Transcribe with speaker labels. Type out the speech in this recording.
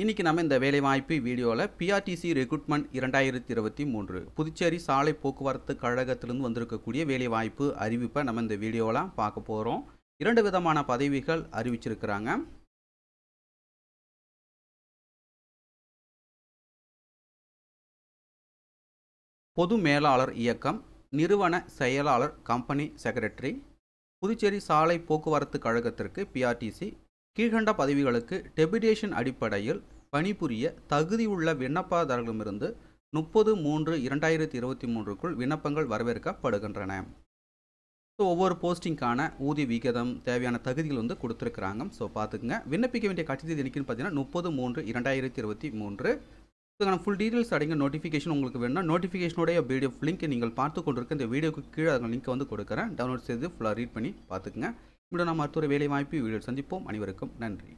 Speaker 1: இன்றைக்கி நம்ம இந்த வேலைவாய்ப்பு வீடியோவில் பிஆர்டிசி ரெக்ரூட்மெண்ட் இரண்டாயிரத்தி இருபத்தி மூன்று புதுச்சேரி சாலை போக்குவரத்து கழகத்திலிருந்து வந்திருக்கக்கூடிய வேலைவாய்ப்பு அறிவிப்பை நம்ம இந்த வீடியோவில் பார்க்க போகிறோம் இரண்டு விதமான பதவிகள் அறிவிச்சிருக்கிறாங்க பொது மேலாளர் இயக்கம் நிறுவன செயலாளர் கம்பெனி செக்ரட்டரி புதுச்சேரி சாலை போக்குவரத்து கழகத்திற்கு பிஆர்டிசி கீழ்கண்ட பதவிகளுக்கு டெபிடேஷன் அடிப்படையில் பணிபுரிய தகுதியுள்ள விண்ணப்பதாரர்களிடமிருந்து முப்பது மூன்று இரண்டாயிரத்தி இருபத்தி மூன்றுக்குள் விண்ணப்பங்கள் வரவேற்கப்படுகின்றன ஸோ ஒவ்வொரு போஸ்டிங்க்கான ஊதிய விகிதம் தேவையான தகுதிகள் வந்து கொடுத்துருக்குறாங்க ஸோ பார்த்துக்குங்க விண்ணப்பிக்க வேண்டிய கட்சி தேதி என்னைக்குன்னு பார்த்தீங்கன்னா முப்பது மூன்று இரண்டாயிரத்தி இருபத்தி மூன்று இதுக்கான ஃபுல் டீட்டெயில்ஸ் அடங்கிய நோட்டிஃபிகேஷன் உங்களுக்கு வேணும் நோட்டிஃபிகேஷனுடைய பிடிஎஃப் லிங்க் நீங்கள் பார்த்து கொண்டிருக்க இந்த வீடியோக்கு கீழே அந்த லிங்க் வந்து கொடுக்குறேன் டவுன்லோட் செய்து ஃபுல்லாக ரீட் பண்ணி பார்த்துக்குங்க உண்டான மருத்துவ வேலை வாய்ப்பு வீடியோ சந்திப்போம் அனைவருக்கும் நன்றி